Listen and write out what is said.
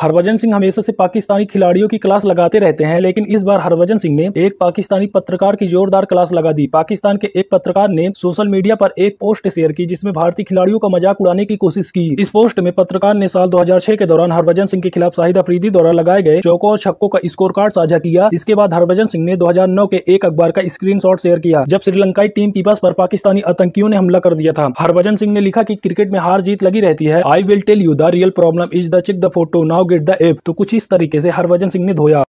हरभजन सिंह हमेशा से पाकिस्तानी खिलाड़ियों की क्लास लगाते रहते हैं लेकिन इस बार हरभजन सिंह ने एक पाकिस्तानी पत्रकार की जोरदार क्लास लगा दी पाकिस्तान के एक पत्रकार ने सोशल मीडिया पर एक पोस्ट शेयर की जिसमें भारतीय खिलाड़ियों का मजाक उड़ाने की कोशिश की इस पोस्ट में पत्रकार ने साल दो के दौरान हरभजन सिंह के खिलाफ शाहिद अफरीदी द्वारा लगाए गए चौकों और छक्कों का स्कोर कार्ड साझा किया इसके बाद हरभजन सिंह ने दो के एक अखबार का स्क्रीन शेयर किया जब श्रीलंकाई टीम बस पर पाकिस्तानी आतंकियों ने हमला कर दिया था हरभजन सिंह ने लिखा की क्रिकेट में हार जीत लगी रहती है I will tell you the real problem is the chick the photo now get the app तो कुछ इस तरीके से हरभजन सिंह ने धोया